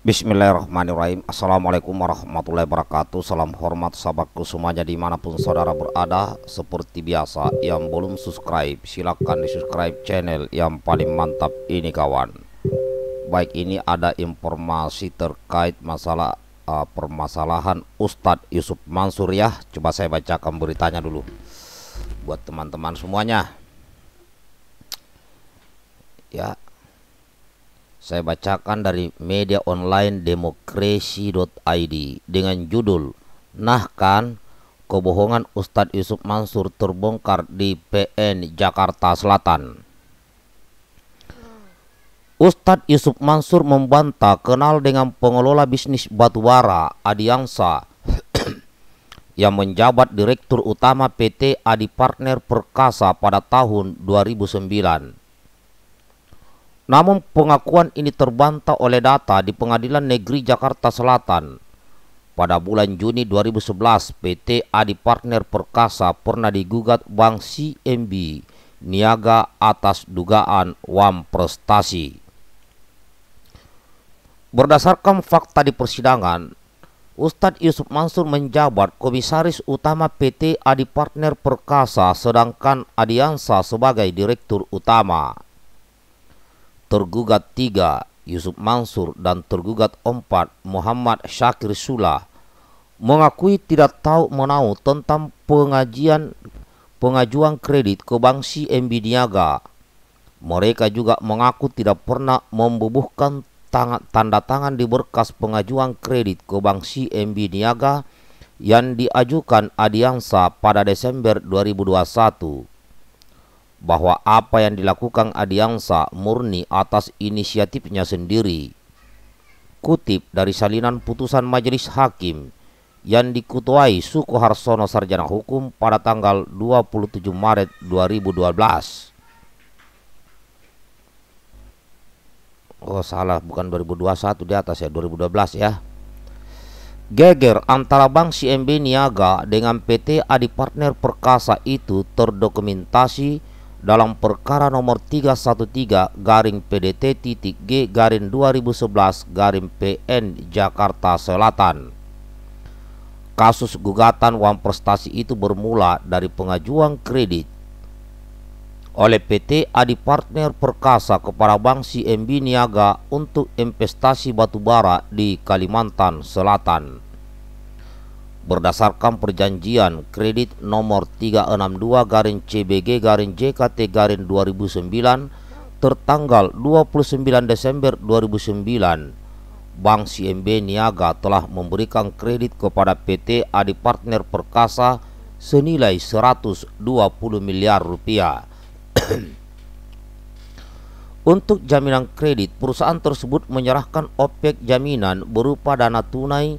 Bismillahirrahmanirrahim Assalamualaikum warahmatullahi wabarakatuh Salam hormat sahabatku semuanya dimanapun saudara berada Seperti biasa yang belum subscribe silahkan di subscribe channel yang paling mantap ini kawan Baik ini ada informasi terkait masalah uh, permasalahan Ustadz Yusuf Mansur ya Coba saya bacakan beritanya dulu Buat teman-teman semuanya Ya saya bacakan dari media online demokrasi.id dengan judul Nah kan kebohongan Ustadz Yusuf Mansur terbongkar di PN Jakarta Selatan. Ustadz Yusuf Mansur membantah kenal dengan pengelola bisnis batuwara Adiangsa yang menjabat Direktur Utama PT Adi Partner Perkasa pada tahun 2009. Namun pengakuan ini terbantah oleh data di Pengadilan Negeri Jakarta Selatan. Pada bulan Juni 2011, PT Adi Partner Perkasa pernah digugat Bank CMB Niaga atas dugaan wam prestasi. Berdasarkan fakta di persidangan, Ustadz Yusuf Mansur menjabat Komisaris Utama PT Adi Partner Perkasa sedangkan Adiansa sebagai Direktur Utama tergugat tiga Yusuf Mansur dan tergugat empat Muhammad Syakir Sula mengakui tidak tahu menau tentang pengajian pengajuan kredit ke Bank CMB Niaga. Mereka juga mengaku tidak pernah membubuhkan tanda tangan di berkas pengajuan kredit ke Bank CMB Niaga yang diajukan Adiansa pada Desember 2021 bahwa apa yang dilakukan Adiansa murni atas inisiatifnya sendiri. Kutip dari salinan putusan Majelis Hakim yang dikutuai Suku Harsono Sarjana Hukum pada tanggal 27 Maret 2012. Oh salah bukan 2021 di atas ya 2012 ya Geger antara Bank CMB Niaga dengan PT Adi Partner Perkasa itu terdokumentasi dalam perkara nomor 313 garing PDT titik G garing 2011 garing PN Jakarta Selatan. Kasus gugatan uang prestasi itu bermula dari pengajuan kredit oleh PT Adi Partner Perkasa kepada Bank CMB Niaga untuk investasi batubara di Kalimantan Selatan berdasarkan perjanjian kredit nomor 362 Garin CBG Garin JKT Garin 2009 tertanggal 29 Desember 2009 Bank CMB Niaga telah memberikan kredit kepada PT Adi Partner Perkasa senilai 120 miliar rupiah Untuk jaminan kredit, perusahaan tersebut menyerahkan objek jaminan berupa dana tunai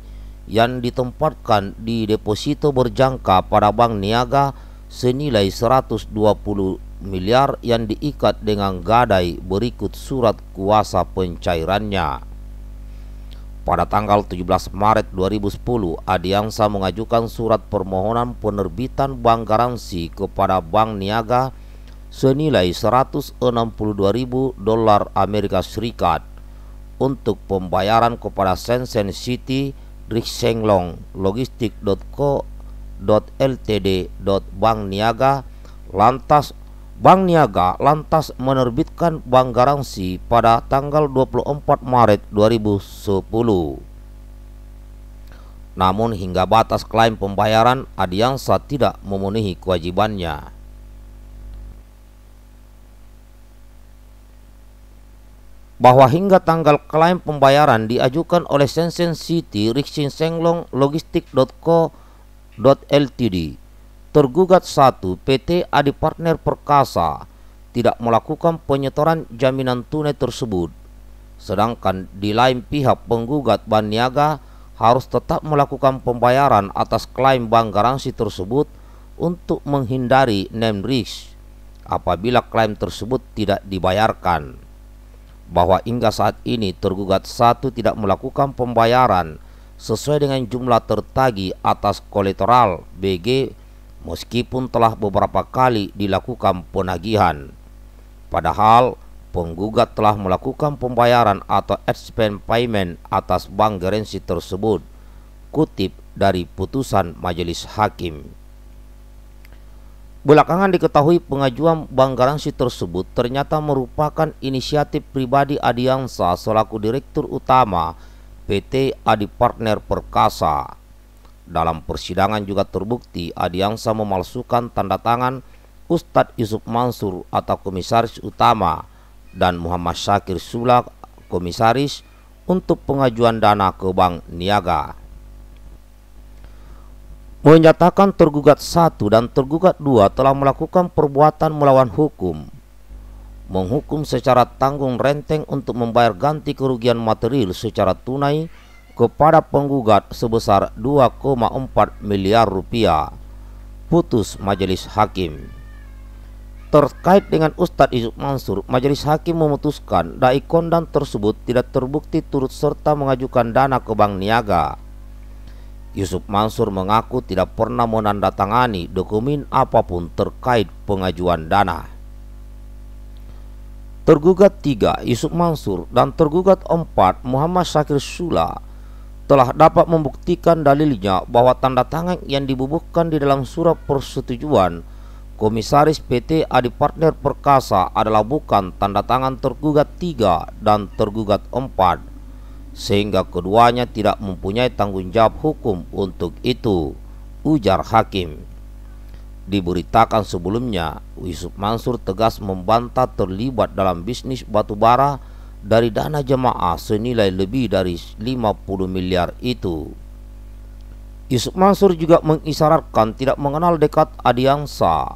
yang ditempatkan di deposito berjangka pada Bank Niaga senilai 120 miliar yang diikat dengan gadai berikut surat kuasa pencairannya. Pada tanggal 17 Maret 2010, Adiansa mengajukan surat permohonan penerbitan bank garansi kepada Bank Niaga senilai ribu dolar Amerika Serikat untuk pembayaran kepada Shenzhen City Riksenglong Logistik.co.ltd.bank Niaga lantas Bank Niaga lantas menerbitkan bank garansi pada tanggal 24 Maret 2010. Namun hingga batas klaim pembayaran Adiansa tidak memenuhi kewajibannya. bahwa hingga tanggal klaim pembayaran diajukan oleh Shenzhen City Rixin Senglong Logistik.co.ltd tergugat satu PT Adi Partner Perkasa tidak melakukan penyetoran jaminan tunai tersebut sedangkan di lain pihak penggugat Baniaga harus tetap melakukan pembayaran atas klaim bank garansi tersebut untuk menghindari name risk apabila klaim tersebut tidak dibayarkan bahwa hingga saat ini tergugat satu tidak melakukan pembayaran sesuai dengan jumlah tertagi atas kolateral BG meskipun telah beberapa kali dilakukan penagihan. Padahal penggugat telah melakukan pembayaran atau expense payment atas bank garansi tersebut. Kutip dari putusan majelis hakim. Belakangan diketahui pengajuan bank garansi tersebut ternyata merupakan inisiatif pribadi Adiansa selaku Direktur Utama PT Adi Partner Perkasa. Dalam persidangan juga terbukti Adiansa memalsukan tanda tangan Ustadz Yusuf Mansur atau Komisaris Utama dan Muhammad Syakir Sulak Komisaris untuk pengajuan dana ke Bank Niaga menyatakan tergugat satu dan tergugat dua telah melakukan perbuatan melawan hukum menghukum secara tanggung renteng untuk membayar ganti kerugian material secara tunai kepada penggugat sebesar 2,4 miliar rupiah putus majelis hakim terkait dengan Ustadz Yusuf Mansur majelis hakim memutuskan dai kondan tersebut tidak terbukti turut serta mengajukan dana ke bank niaga Yusuf Mansur mengaku tidak pernah menandatangani dokumen apapun terkait pengajuan dana. Tergugat 3 Yusuf Mansur dan tergugat 4 Muhammad Syakir Sula telah dapat membuktikan dalilnya bahwa tanda tangan yang dibubuhkan di dalam surat persetujuan Komisaris PT Adi Partner Perkasa adalah bukan tanda tangan tergugat 3 dan tergugat 4 sehingga keduanya tidak mempunyai tanggung jawab hukum untuk itu, ujar hakim. Diberitakan sebelumnya, Yusuf Mansur tegas membantah terlibat dalam bisnis batu bara dari dana jemaah senilai lebih dari 50 miliar itu. Yusuf Mansur juga mengisyaratkan tidak mengenal dekat Adiansa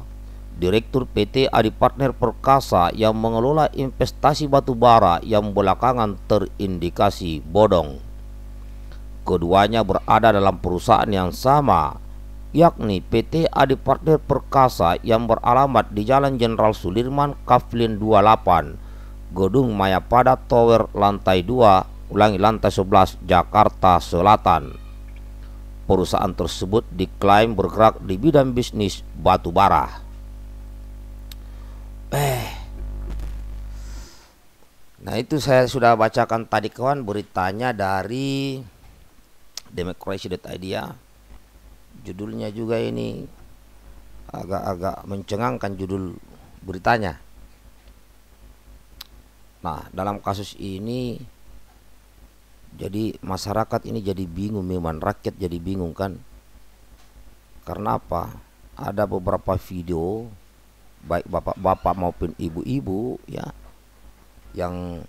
Direktur PT Adi Partner Perkasa yang mengelola investasi batubara yang belakangan terindikasi bodong. Keduanya berada dalam perusahaan yang sama, yakni PT Adi Partner Perkasa yang beralamat di Jalan Jenderal Sudirman Kaflin 28, Gedung Mayapada Tower lantai 2, ulangi lantai 11, Jakarta Selatan. Perusahaan tersebut diklaim bergerak di bidang bisnis batubara. bara. Nah itu saya sudah bacakan tadi kawan beritanya dari democracy.id ya. Judulnya juga ini agak-agak mencengangkan judul beritanya. Nah dalam kasus ini jadi masyarakat ini jadi bingung memang rakyat jadi bingung kan. Karena apa? Ada beberapa video baik bapak-bapak maupun ibu-ibu ya yang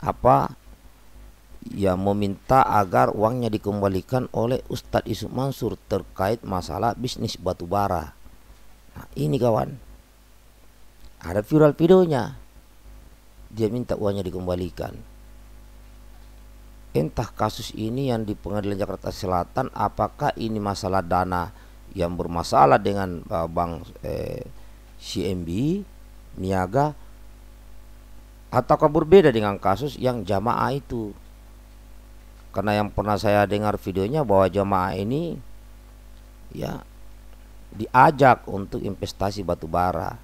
apa ya meminta agar uangnya dikembalikan oleh Ustadz Yusuf Mansur terkait masalah bisnis batubara. Nah, ini kawan, ada viral videonya. Dia minta uangnya dikembalikan. Entah kasus ini yang di pengadilan Jakarta Selatan, apakah ini masalah dana yang bermasalah dengan uh, bank eh, CMB eh, Niaga atau kabur beda dengan kasus yang jamaah itu Karena yang pernah saya dengar videonya bahwa jamaah ini Ya diajak untuk investasi batu bara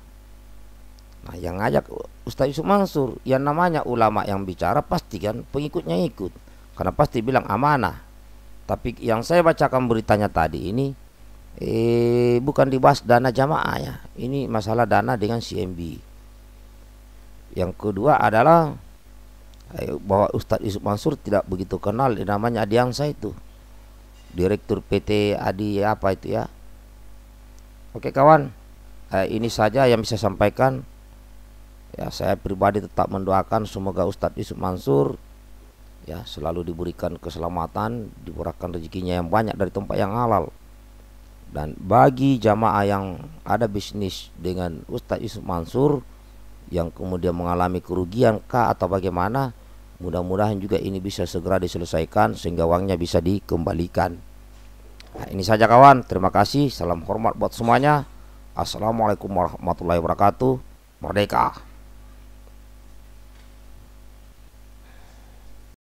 Nah yang ngajak Ustaz Yusuf Mansur Yang namanya ulama yang bicara pasti kan pengikutnya ikut Karena pasti bilang amanah Tapi yang saya bacakan beritanya tadi ini eh, bukan dibahas dana jamaah ya ini masalah dana dengan CMB yang kedua adalah eh, bahwa Ustadz Yusuf Mansur tidak begitu kenal namanya Adiansa itu. Direktur PT Adi apa itu ya? Oke kawan, eh, ini saja yang bisa sampaikan. Ya, saya pribadi tetap mendoakan semoga Ustadz Yusuf Mansur ya selalu diberikan keselamatan, diberikan rezekinya yang banyak dari tempat yang halal. Dan bagi jamaah yang ada bisnis dengan Ustadz Yusuf Mansur, yang kemudian mengalami kerugian kah atau bagaimana mudah-mudahan juga ini bisa segera diselesaikan sehingga uangnya bisa dikembalikan nah, ini saja kawan terima kasih salam hormat buat semuanya assalamualaikum warahmatullahi wabarakatuh merdeka